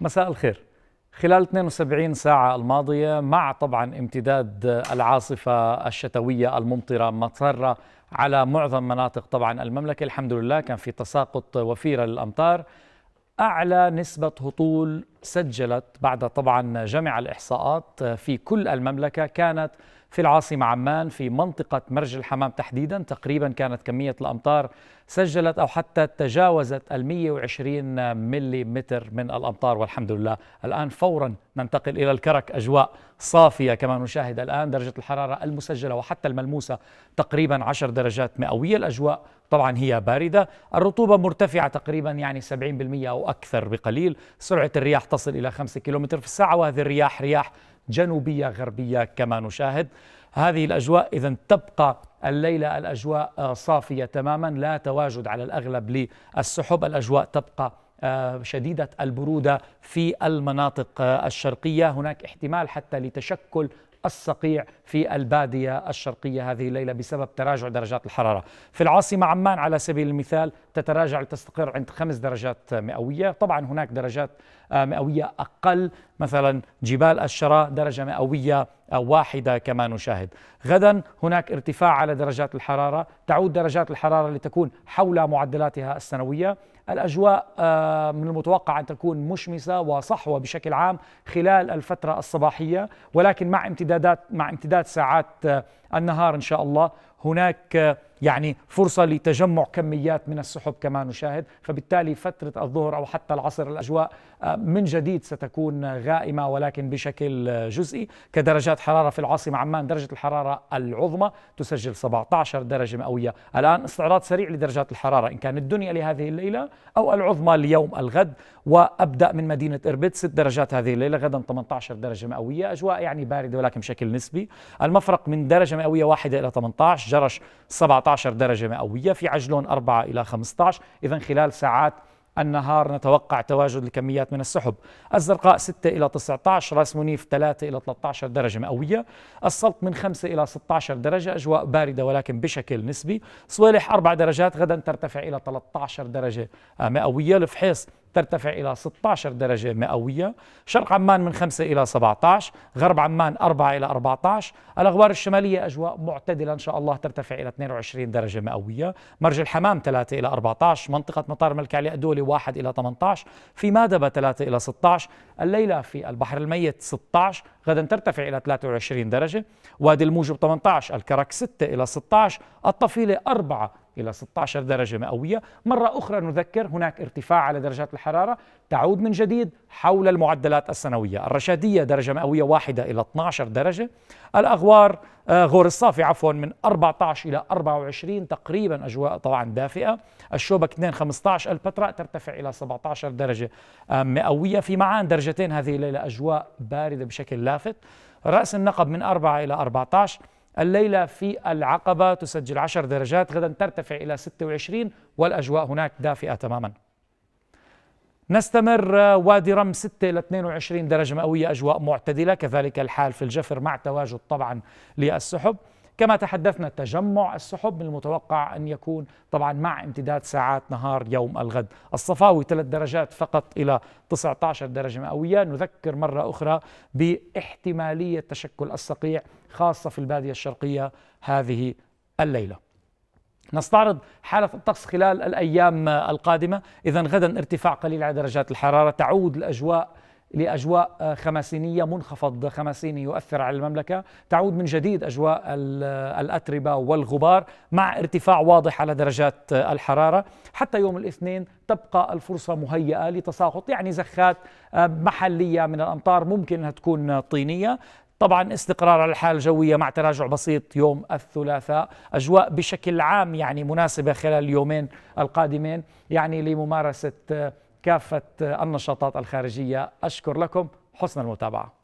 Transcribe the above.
مساء الخير خلال 72 ساعة الماضية مع طبعا امتداد العاصفة الشتوية الممطرة مطرة على معظم مناطق طبعا المملكة الحمد لله كان في تساقط وفيرة للأمطار أعلى نسبة هطول سجلت بعد طبعا جمع الإحصاءات في كل المملكة كانت في العاصمة عمان في منطقة مرج الحمام تحديدا تقريبا كانت كمية الأمطار سجلت أو حتى تجاوزت ال 120 ملم من الأمطار والحمد لله الآن فورا ننتقل إلى الكرك أجواء صافية كما نشاهد الآن درجة الحرارة المسجلة وحتى الملموسة تقريبا 10 درجات مئوية الأجواء طبعا هي باردة الرطوبة مرتفعة تقريبا يعني 70% أو أكثر بقليل سرعة الرياح تصل إلى 5 كم في الساعة وهذه الرياح رياح جنوبية غربية كما نشاهد هذه الأجواء إذا تبقى الليلة الأجواء آه، صافية تماما لا تواجد على الأغلب للسحب الأجواء تبقى آه، شديدة البرودة في المناطق آه، الشرقية هناك احتمال حتى لتشكل الصقيع في البادية الشرقية هذه الليلة بسبب تراجع درجات الحرارة في العاصمة عمان على سبيل المثال تتراجع لتستقر عند خمس درجات مئوية طبعا هناك درجات آه، مئوية أقل مثلا جبال الشراء درجة مئوية آه، واحدة كما نشاهد غدا هناك ارتفاع على درجات الحرارة تعود درجات الحرارة لتكون حول معدلاتها السنوية الأجواء آه، من المتوقع أن تكون مشمسة وصحوة بشكل عام خلال الفترة الصباحية ولكن مع امتداد امتدادات مع امتداد ساعات آه، النهار ان شاء الله هناك يعني فرصة لتجمع كميات من السحب كما نشاهد فبالتالي فترة الظهر أو حتى العصر الأجواء آه، من جديد ستكون غائمة ولكن بشكل جزئي كدرجات حرارة في العاصمة عمان درجة الحرارة العظمى تسجل 17 درجة مئوية الآن استعراض سريع لدرجات الحرارة إن كان الدنيا لهذه الليلة أو العظمى ليوم الغد وأبدأ من مدينة إربد 6 درجات هذه الليلة غدا 18 درجة مئوية أجواء يعني باردة ولكن بشكل نسبي المفرق من درجة مئوية واحدة إلى 18 جرش 17 درجة مئوية في عجلون 4 إلى 15 إذا خلال ساعات النهار نتوقع تواجد الكميات من السحب الزرقاء 6 إلى 19 راس منيف 3 إلى 13 درجة مئوية السلط من 5 إلى 16 درجة أجواء باردة ولكن بشكل نسبي صوالح 4 درجات غدا ترتفع إلى 13 درجة مئوية الفحيص ترتفع إلى 16 درجة مئوية شرق عمان من 5 إلى 17 غرب عمان 4 إلى 14 الأغوار الشمالية أجواء معتدلة إن شاء الله ترتفع إلى 22 درجة مئوية مرج الحمام 3 إلى 14 منطقة مطار الملك علي الدولي 1 إلى 18 في مادبة 3 إلى 16 الليلة في البحر الميت 16 غدا ترتفع إلى 23 درجة وادي الموجب 18 الكرك 6 إلى 16 الطفيلة 4 إلى 16 درجة مئوية مرة أخرى نذكر هناك ارتفاع على درجات الحرارة تعود من جديد حول المعدلات السنوية الرشادية درجة مئوية واحدة إلى 12 درجة الأغوار آه، غور الصافي عفوا من 14 إلى 24 تقريبا أجواء طبعا دافئة الشوبك 2 15 البتراء ترتفع إلى 17 درجة آه، مئوية في معان درجتين هذه الليلة أجواء باردة بشكل لافت رأس النقب من 4 إلى 14 الليلة في العقبة تسجل 10 درجات غدا ترتفع إلى 26 والأجواء هناك دافئة تماما نستمر آه، وادي رم 6 إلى 22 درجة مئوية أجواء معتدلة كذلك الحال في الجفر مع تواجد طبعا للسحب كما تحدثنا تجمع السحب المتوقع أن يكون طبعا مع امتداد ساعات نهار يوم الغد الصفاوي ثلاث درجات فقط إلى 19 درجة مئوية نذكر مرة أخرى باحتمالية تشكل الصقيع خاصة في البادية الشرقية هذه الليله نستعرض حالة الطقس خلال الأيام القادمة إذا غدا ارتفاع قليل على درجات الحرارة تعود الأجواء لأجواء آه، خماسينية منخفض خماسيني يؤثر على المملكة تعود من جديد أجواء آه، الأتربة والغبار مع ارتفاع واضح على درجات آه، الحرارة حتى يوم الاثنين تبقى الفرصة مهيئة لتساقط يعني زخات محلية من الأمطار ممكن أنها تكون طينية طبعا استقرار على الحالة الجوية مع تراجع بسيط يوم الثلاثاء أجواء بشكل عام يعني مناسبة خلال اليومين القادمين يعني لممارسة كافة النشاطات الخارجية أشكر لكم حسن المتابعة